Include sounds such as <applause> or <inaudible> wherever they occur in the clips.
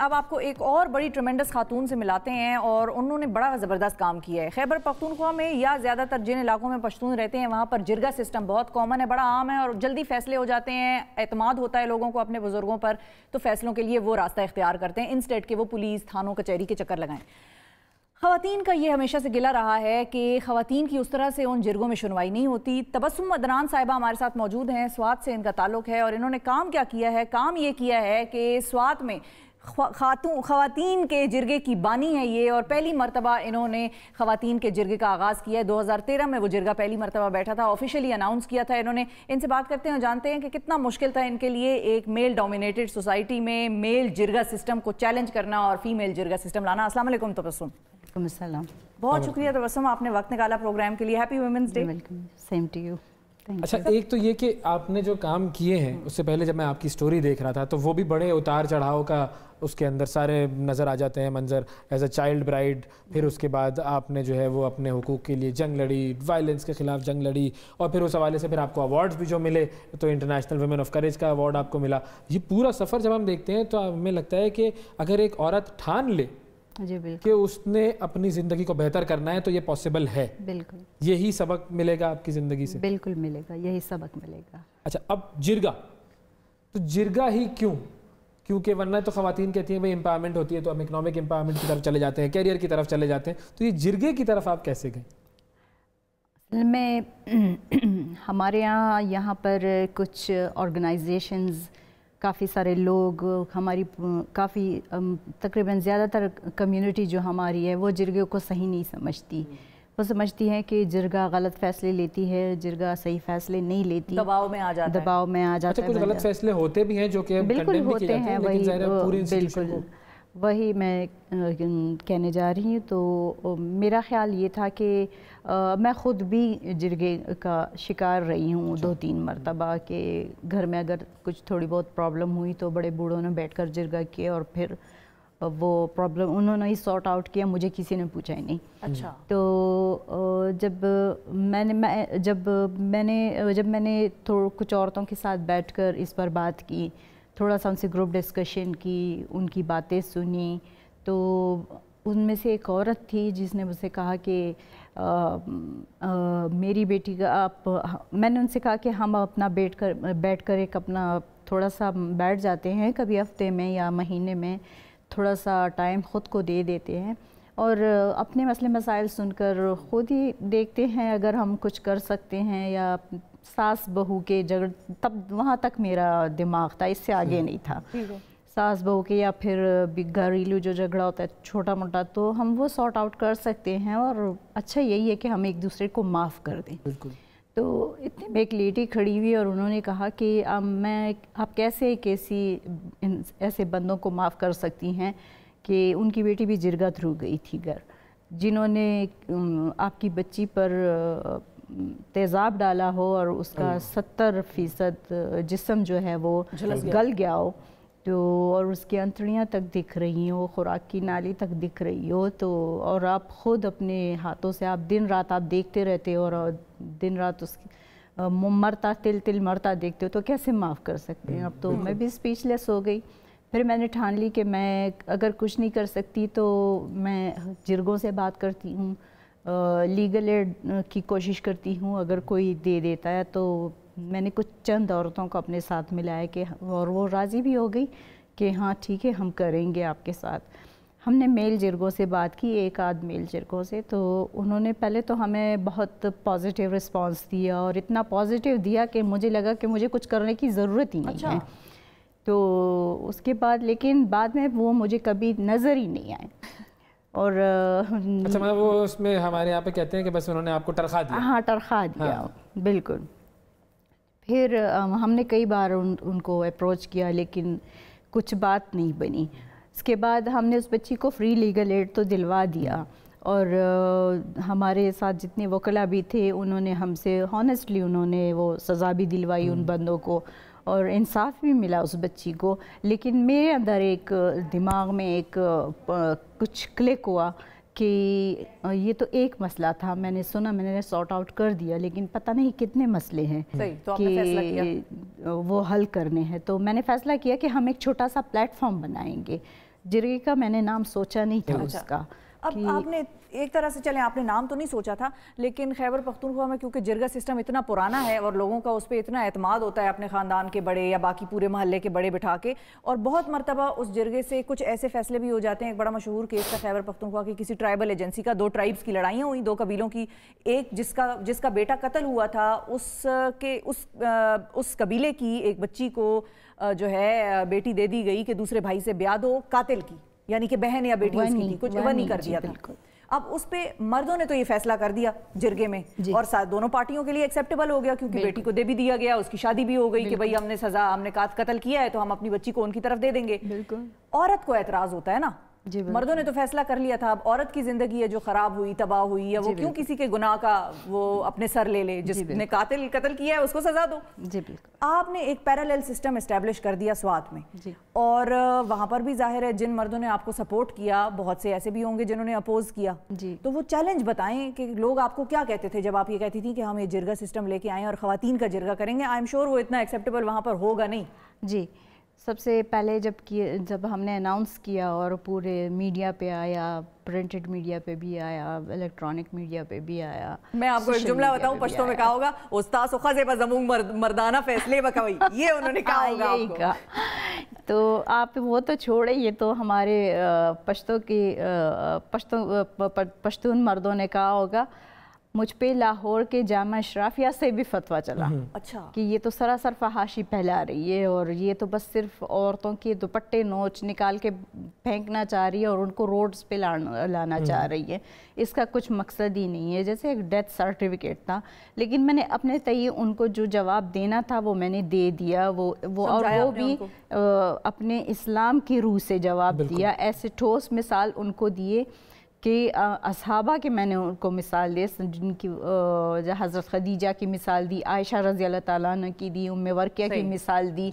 अब आपको एक और बड़ी ट्रमेंडस खातून से मिलाते हैं और उन्होंने बड़ा ज़बरदस्त काम किया है खैबर पख्तूनख्वा में या ज़्यादातर जिन इलाकों में पश्तून रहते हैं वहाँ पर जिरगा सिस्टम बहुत कॉमन है बड़ा आम है और जल्दी फैसले हो जाते हैं अतमाद होता है लोगों को अपने बुज़ुर्गों पर तो फैसलों के लिए वो रास्ता इख्तियार करते हैं इन स्टेट के वो पुलिस थानों कचहरी के चक्कर लगाएं खातन का ये हमेशा से गिला रहा है कि खातन की उस तरह से उन जिरगों में सुनवाई नहीं होती तबसम अदनान साहिबा हमारे साथ मौजूद हैं स्वात से इनका ताल्लुक है और इन्होंने काम क्या किया है काम ये किया है कि स्वात में खातू खातन के जिरगे की बानी है ये और पहली मरतबा इन्होंने खातन के जिरगे का आगाज़ किया है तेरह में वो जिरगा पहली मरतबा बैठा था ऑफिशियली अनाउंस किया था इन्होंने इनसे बात करते हैं और जानते हैं कि कितना मुश्किल था इनके लिए एक मेल डोमिनेटेड सोसाइटी में मेल जिरगा सिस्टम को चैलेंज करना और फीमेल जिरगा सिस्टम लाना असल तबसम बहुत शुक्रिया तबसम आपने वक्त निकाला प्रोग्राम के लिए happy women's day welcome same to you अच्छा एक तो ये कि आपने जो काम किए हैं उससे पहले जब मैं आपकी स्टोरी देख रहा था तो वो भी बड़े उतार चढ़ाव का उसके अंदर सारे नज़र आ जाते हैं मंजर एज अ चाइल्ड ब्राइड फिर उसके बाद आपने जो है वो अपने हकूक़ के लिए जंग लड़ी वायलेंस के ख़िलाफ़ जंग लड़ी और फिर उस हवाले से फिर आपको अवार्ड्स भी जो मिले तो इंटरनेशनल वुमेन ऑफ करेज का अवार्ड आपको मिला ये पूरा सफ़र जब हम देखते हैं तो हमें लगता है कि अगर एक औरत ठान ले जी बिल्कुल कि उसने अपनी ज़िंदगी को बेहतर करना है तो ये पॉसिबल है बिल्कुल यही सबक मिलेगा आपकी ज़िंदगी से बिल्कुल मिलेगा यही सबक मिलेगा अच्छा अब जिरगा तो जिरगा ही क्यों क्योंकि वरना तो खातन कहती हैं भाई एम्पावरमेंट होती है तो हम इकनॉमिक एम्पावरमेंट की तरफ चले जाते हैं कैरियर की तरफ चले जाते हैं तो ये जिरगे की तरफ आप कैसे गए असल में <clears throat> हमारे यहाँ यहाँ पर कुछ ऑर्गेनाइजेशंस काफ़ी सारे लोग हमारी काफ़ी तकरीबन ज़्यादातर कम्युनिटी जो हमारी है वो जिरगे को सही नहीं समझती हम्म। वो समझती है कि जिरगा गलत फैसले लेती है जिरगा सही फैसले नहीं लेती दबाव में आ जाता दबाव में आ जाता अच्छा, है कुछ गलत फैसले होते भी हैं जो कि बिल्कुल होते हैं वही बिल्कुल वही मैं कहने जा रही हूँ तो मेरा ख्याल ये था कि मैं ख़ुद भी जिरगे का शिकार रही हूँ अच्छा। दो तीन मरतबा के घर में अगर कुछ थोड़ी बहुत प्रॉब्लम हुई तो बड़े बूढ़ों ने बैठकर जिरगा किए और फिर वो प्रॉब्लम उन्होंने ही सॉर्ट आउट किया मुझे किसी ने पूछा ही नहीं अच्छा हम्म। तो जब मैंने मैं जब मैंने जब मैंने थोड़ा कुछ औरतों के साथ बैठकर इस पर बात की थोड़ा सा उनसे ग्रुप डिस्कशन की उनकी बातें सुनी तो उनमें से एक औरत थी जिसने मुझसे कहा कि आ, आ, मेरी बेटी का आप मैंने उनसे कहा कि हम अपना बैठ कर बैठ कर एक अपना थोड़ा सा बैठ जाते हैं कभी हफ्ते में या महीने में थोड़ा सा टाइम ख़ुद को दे देते हैं और अपने मसले मसाइल सुनकर ख़ुद ही देखते हैं अगर हम कुछ कर सकते हैं या सास बहू के झगड़ तब वहाँ तक मेरा दिमाग था इससे आगे नहीं था सास बहू के या फिर घरेलू जो झगड़ा होता है छोटा मोटा तो हम वो सॉर्ट आउट कर सकते हैं और अच्छा यही है कि हम एक दूसरे को माफ़ कर दें तो इतने में एक लेडी खड़ी हुई और उन्होंने कहा कि अब मैं आप कैसे एक ऐसी ऐसे बंदों को माफ़ कर सकती हैं कि उनकी बेटी भी जिरगा रुक गई थी घर जिन्होंने आपकी बच्ची पर तेज़ाब डाला हो और उसका सत्तर फ़ीसद जिसम जो है वो गल गया हो तो और उसकी अंतड़ियाँ तक दिख रही हो खुराक की नाली तक दिख रही हो तो और आप ख़ुद अपने हाथों से आप दिन रात आप देखते रहते हो और दिन रात उसकी मरता तिल तिल मरता देखते हो तो कैसे माफ़ कर सकते हैं अब तो मैं भी स्पीचलेस हो गई फिर मैंने ठान ली कि मैं अगर कुछ नहीं कर सकती तो मैं जिरगों से बात करती हूँ लीगल एड की कोशिश करती हूँ अगर कोई दे देता है तो मैंने कुछ चंद औरतों को अपने साथ मिलाया कि और वो राज़ी भी हो गई कि हाँ ठीक है हम करेंगे आपके साथ हमने मेल जिरगों से बात की एक आध मेल जिरगों से तो उन्होंने पहले तो हमें बहुत पॉजिटिव रिस्पांस दिया और इतना पॉजिटिव दिया कि मुझे लगा कि मुझे कुछ करने की ज़रूरत ही नहीं अच्छा। है तो उसके बाद लेकिन बाद में वो मुझे कभी नज़र ही नहीं आए और अच्छा मतलब वो उसमें हमारे यहाँ पे कहते हैं कि बस उन्होंने आपको टरखा दिया हाँ टरखा दिया हाँ।, हाँ। बिल्कुल फिर हमने कई बार उन, उनको अप्रोच किया लेकिन कुछ बात नहीं बनी इसके बाद हमने उस बच्ची को फ्री लीगल एड तो दिलवा दिया और हमारे साथ जितने वकला भी थे उन्होंने हमसे हॉनेस्टली उन्होंने वो सज़ा भी दिलवाई हम्म। उन बंदों को और इंसाफ भी मिला उस बच्ची को लेकिन मेरे अंदर एक दिमाग में एक कुछ क्लिक हुआ कि ये तो एक मसला था मैंने सुना मैंने सॉर्ट आउट कर दिया लेकिन पता नहीं कितने मसले हैं तो कि वो हल करने हैं तो मैंने फैसला किया कि हम एक छोटा सा प्लेटफॉर्म बनाएंगे जिरगे का मैंने नाम सोचा नहीं था अच्छा। उसका अब आपने एक तरह से चले आपने नाम तो नहीं सोचा था लेकिन खैबर पख्तूनख्वा में क्योंकि जिरगा सिस्टम इतना पुराना है और लोगों का उस पर इतना अतमाद होता है अपने ख़ानदान के बड़े या बाकी पूरे महल्ले के बड़े बिठा के और बहुत मरतबा उस जिरगे से कुछ ऐसे फैसले भी हो जाते हैं एक बड़ा मशहूर केस था खैबर पख्तूनख्वा की किसी ट्राइबल एजेंसी का दो ट्राइब्स की लड़ाइयाँ हुई दो कबीलों की एक जिसका जिसका बेटा कत्ल हुआ था उसके उस उस कबीले की एक बच्ची को जो है बेटी दे दी गई कि दूसरे भाई से ब्याह दो कातिल की यानी कि बहन या बेटी उसकी थी कुछ वन ही कर दिया था अब उस पे मर्दों ने तो ये फैसला कर दिया जिरगे में और दोनों पार्टियों के लिए एक्सेप्टेबल हो गया क्योंकि बेटी को दे भी दिया गया उसकी शादी भी हो गई कि भाई हमने सजा हमने कात कत्ल किया है तो हम अपनी बच्ची को उनकी तरफ दे देंगे औरत को एतराज होता है ना मर्दों ने तो फैसला कर लिया था अब औरत की जिंदगी है जो खराब हुई तबाह हुई है वो क्यों किसी के गुनाह का वो अपने सर ले ले जिसने कातिल कत्ल किया है उसको सजा दो जी बिल्कुल आपने एक पैरेलल सिस्टम इस्टेब्लिश कर दिया स्वात में और वहाँ पर भी जाहिर है जिन मर्दों ने आपको सपोर्ट किया बहुत से ऐसे भी होंगे जिन्होंने अपोज किया जी तो वो चैलेंज बताएं कि लोग आपको क्या कहते थे जब आप ये कहती थी कि हम ये जिरगा सिस्टम लेके आए और खातन का जिरगा करेंगे आई एम श्योर वो इतना एक्सेप्टेबल वहाँ पर होगा नहीं जी सबसे पहले जब किए जब हमने अनाउंस किया और पूरे मीडिया पे आया प्रिंटेड मीडिया पे भी आया इलेक्ट्रॉनिक मीडिया पे भी आया मैं आपको एक जुमला बताऊं पश्तों में कहा होगा उस्ताद खजे बजमूंग मर्द, मर्दाना फैसले ये उन्होंने कहा हाँ, होगा आपको कहा तो आप वो तो छोड़े ये तो हमारे पश्तों की पश्तों पश्तून मर्दों ने कहा होगा मुझ पे लाहौर के जामा अशराफिया से भी फतवा चला हम्म। अच्छा कि ये तो सरासर फहाशी फैला रही है और ये तो बस सिर्फ औरतों के दुपट्टे नोच निकाल के फेंकना चाह रही है और उनको रोड्स पे लाना लाना चाह हम्म। रही है इसका कुछ मकसद ही नहीं है जैसे एक डेथ सर्टिफिकेट था लेकिन मैंने अपने तय उनको जो जवाब देना था वो मैंने दे दिया वो वो और वो भी अपने इस्लाम की रूह से जवाब दिया ऐसे ठोस मिसाल उनको दिए कि असहाबा के मैंने उनको मिसाल दी जिनकी हज़रत खदीजा की मिसाल दी आयशा रज़ी अल्लाह ताली की दी उम वर्किया की मिसाल दी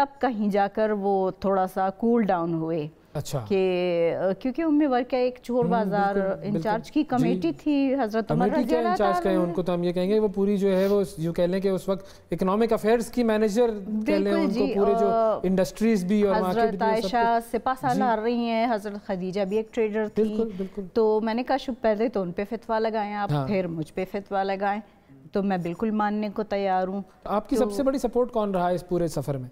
तब कहीं जाकर वो थोड़ा सा कूल डाउन हुए अच्छा कि क्योंकि उम्मी वर्क का एक चोर हम्म, बाजार इंचार्ज की कमेटी थी हजरत इंचार्ज का उनको तो हम ये कहेंगे वो पूरी जो है वो यूँ कह लें कि उस वक्त इकोनॉमिक अफेयर्स की मैनेजर कह लें उनको पूरे जो इंडस्ट्रीज भी और मार्केट हजरत आयशा सिपा सालार रही हैं हजरत खदीजा भी एक ट्रेडर थी बिल्कुल, बिल्कुल। तो मैंने कहा शुभ पहले तो उन पर फतवा लगाएं आप हाँ। फिर मुझ पर फतवा लगाएं तो मैं बिल्कुल मानने को तैयार हूँ आपकी तो सबसे बड़ी सपोर्ट कौन रहा है इस पूरे सफर में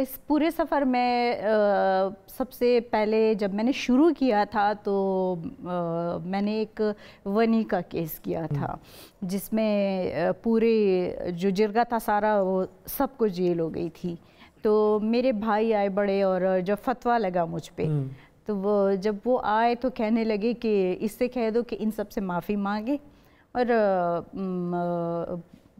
इस पूरे सफ़र में आ, सबसे पहले जब मैंने शुरू किया था तो आ, मैंने एक वनी का केस किया था हम्म। जिसमें पूरे जो जिरगा था सारा वो सबको जेल हो गई थी तो मेरे भाई आए बड़े और जब फतवा लगा मुझ पर हम्म। तो वो जब वो आए तो कहने लगे कि इससे कह दो कि इन सब से माफ़ी मांगे और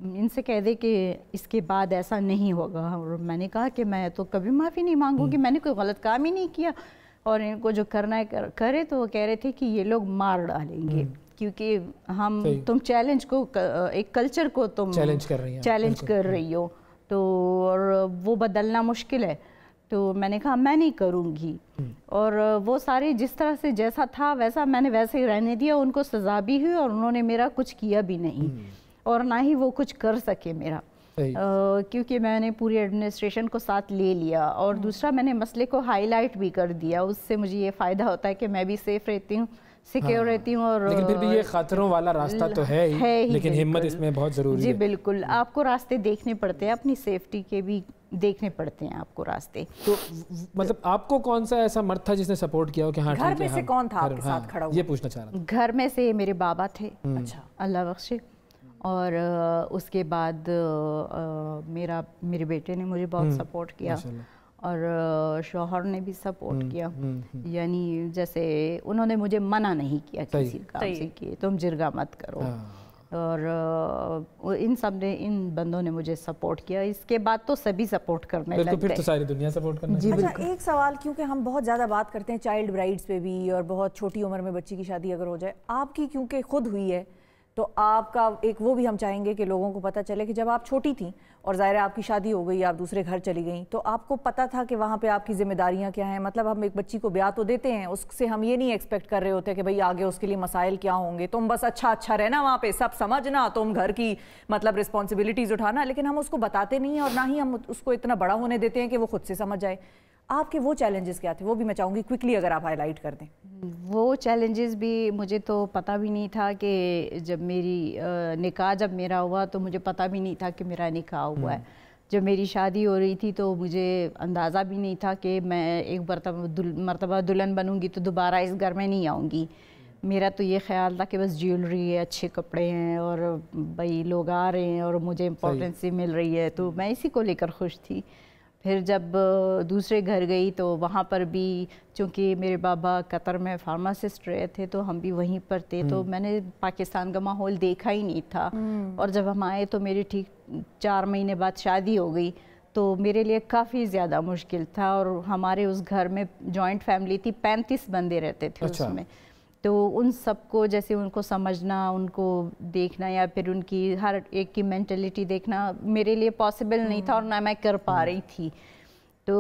इनसे कह दे कि इसके बाद ऐसा नहीं होगा और मैंने कहा कि मैं तो कभी माफ़ी नहीं मांगूंगी हम्म। मैंने कोई गलत काम ही नहीं किया और इनको जो करना है कर, करे तो वो कह रहे थे कि ये लोग मार डालेंगे हम्म। क्योंकि हम तुम चैलेंज को एक कल्चर को तुम चैलेंज कर रही हो चैलेंज कर रही हो तो और वो बदलना मुश्किल है तो मैंने कहा मैं नहीं करूँगी हम्म। और वो सारे जिस तरह से जैसा था वैसा मैंने वैसे ही रहने दिया उनको सज़ा भी हुई और उन्होंने मेरा कुछ किया भी नहीं और ना ही वो कुछ कर सके मेरा Uh, क्योंकि मैंने पूरी एडमिनिस्ट्रेशन को साथ ले लिया और हम्म। दूसरा मैंने मसले को हाईलाइट भी कर दिया उससे मुझे ये फ़ायदा होता है कि मैं भी सेफ रहती हूँ सिक्योर हाँ, रहती हूँ और लेकिन फिर भी ये खतरों वाला रास्ता तो है ही, है ही लेकिन हिम्मत इसमें बहुत ज़रूरी जी बिल्कुल हम्म। आपको रास्ते देखने पड़ते हैं अपनी सेफ्टी के भी देखने पड़ते हैं आपको रास्ते तो मतलब आपको कौन सा ऐसा मर्द था जिसने सपोर्ट किया हो कि हाँ घर में से हाँ, कौन था आपके साथ हाँ, खड़ा ये पूछना चाह रहा घर में से मेरे बाबा थे हम्म। अच्छा अल्लाह बख्शे और उसके बाद मेरा मेरे बेटे ने मुझे बहुत सपोर्ट हम्म, किया और शोहर ने भी सपोर्ट हम्म, किया हम्म, यानी जैसे उन्होंने मुझे मना नहीं किया किसी काम से कि तुम जिरगा मत करो हाँ। और इन सब ने इन बंदों ने मुझे सपोर्ट किया इसके बाद तो सभी सपोर्ट करने लगे फिर तो सारी दुनिया सपोर्ट करने जी अच्छा एक सवाल क्योंकि हम बहुत ज़्यादा बात करते हैं चाइल्ड ब्राइड्स पे भी और बहुत छोटी उम्र में बच्ची की शादी अगर हो जाए आपकी क्योंकि खुद हुई है तो आपका एक वो भी हम चाहेंगे कि लोगों को पता चले कि जब आप छोटी थी और ज़ाहिर आपकी शादी हो गई आप दूसरे घर चली गई तो आपको पता था कि वहाँ पे आपकी जिम्मेदारियाँ क्या हैं मतलब हम एक बच्ची को ब्याह तो देते हैं उससे हम ये नहीं एक्सपेक्ट कर रहे होते कि भाई आगे उसके लिए मसाइल क्या होंगे तुम बस अच्छा अच्छा रहना वहाँ पर सब समझना तुम घर की मतलब रिस्पॉन्सिबिलिटीज़ उठाना लेकिन हम उसको बताते नहीं हैं और ना ही हम उसको इतना बड़ा होने देते हैं कि वो खुद से समझ जाए आपके वो चैलेंजेस क्या थे वो भी मैं चाहूँगी क्विकली अगर आप हाईलाइट कर दें वो चैलेंजेस भी मुझे तो पता भी नहीं था कि जब मेरी निकाह जब मेरा हुआ तो मुझे पता भी नहीं था कि मेरा निकाह हुआ है हम्म। जब मेरी शादी हो रही थी तो मुझे अंदाज़ा भी नहीं था कि मैं एक मरतबा दुल, मरतबा दुल्हन बनूंगी तो दोबारा इस घर में नहीं आऊँगी मेरा तो ये ख्याल था कि बस ज्वेलरी है अच्छे कपड़े हैं और भाई लोग आ रहे हैं और मुझे इम्पोर्टेंसी मिल रही है तो मैं इसी को लेकर खुश थी फिर जब दूसरे घर गई तो वहाँ पर भी चूँकि मेरे बाबा कतर में फार्मासिस्ट रहे थे तो हम भी वहीं पर थे तो हम्म। मैंने पाकिस्तान का माहौल देखा ही नहीं था हम्म। और जब हम आए तो मेरी ठीक चार महीने बाद शादी हो गई तो मेरे लिए काफ़ी ज़्यादा मुश्किल था और हमारे उस घर में जॉइंट फैमिली थी पैंतीस बंदे रहते थे अच्छा। उसमें तो उन सबको जैसे उनको समझना उनको देखना या फिर उनकी हर एक की मैंटेलिटी देखना मेरे लिए पॉसिबल नहीं था और हम्म। ना मैं कर पा हम्म। रही थी तो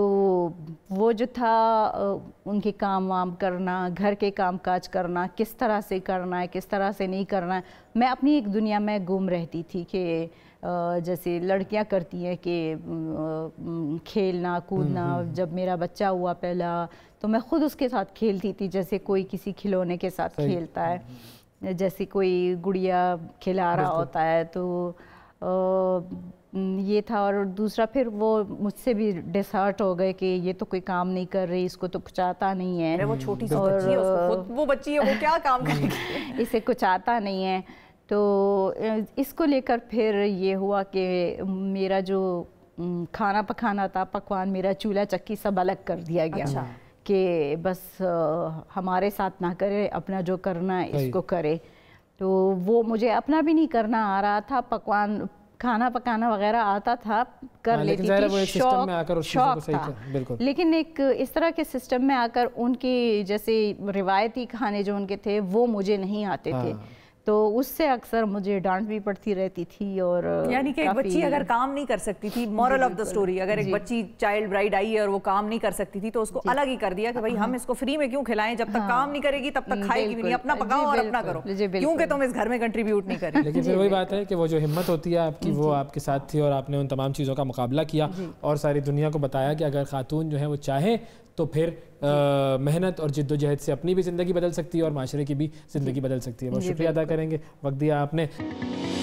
वो जो था उनके काम वाम करना घर के काम काज करना किस तरह से करना है किस तरह से नहीं करना है मैं अपनी एक दुनिया में गुम रहती थी कि जैसे लड़कियां करती हैं कि खेलना कूदना हम्म, जब मेरा बच्चा हुआ पहला तो मैं खुद उसके साथ खेलती थी जैसे कोई किसी खिलौने के साथ खेलता है हम्म। जैसे कोई गुड़िया खिला रहा होता है तो ये था और दूसरा फिर वो मुझसे भी डिसहर्ट हो गए कि ये तो कोई काम नहीं कर रही इसको तो कुछ आता नहीं है वो छोटी सी बच्ची है वो बच्ची है वो क्या <laughs> काम करेगी इसे कुछ आता नहीं है तो इसको लेकर फिर ये हुआ कि मेरा जो खाना पकाना था पकवान मेरा चूल्हा चक्की सब अलग कर दिया गया अच्छा। कि बस हमारे साथ ना करे अपना जो करना है इसको करे तो वो मुझे अपना भी नहीं करना आ रहा था पकवान खाना पकाना वगैरह आता था कर हाँ, लेती थी शौक में आकर शौक था, था। लेकिन एक इस तरह के सिस्टम में आकर उनकी जैसे रिवायती खाने जो उनके थे वो मुझे नहीं आते हाँ। थे तो उससे अक्सर मुझे डांट भी पड़ती रहती थी और यानी कि एक बच्ची अगर काम नहीं कर सकती थी मॉरल ऑफ द स्टोरी अगर एक बच्ची चाइल्ड ब्राइड आई है और वो काम नहीं कर सकती थी तो उसको अलग ही कर दिया कि भाई हम हाँ। इसको फ्री में क्यों खिलाएं जब तक काम हाँ। नहीं करेगी तब तक हम्म, खाएगी भी नहीं अपना पकाओ और अपना करो क्योंकि तुम इस घर में कंट्रीब्यूट नहीं कर लेकिन फिर वही बात है कि वो जो हिम्मत होती है आपकी वो आपके साथ थी और आपने उन तमाम चीज़ों का मुकाबला किया और सारी दुनिया को बताया कि अगर खातून जो है वो चाहे तो फिर मेहनत और जिद्दोजहद से अपनी भी ज़िंदगी बदल सकती है और माशरे की भी ज़िंदगी बदल सकती है बहुत शुक्रिया अदा करेंगे वक्त दिया आपने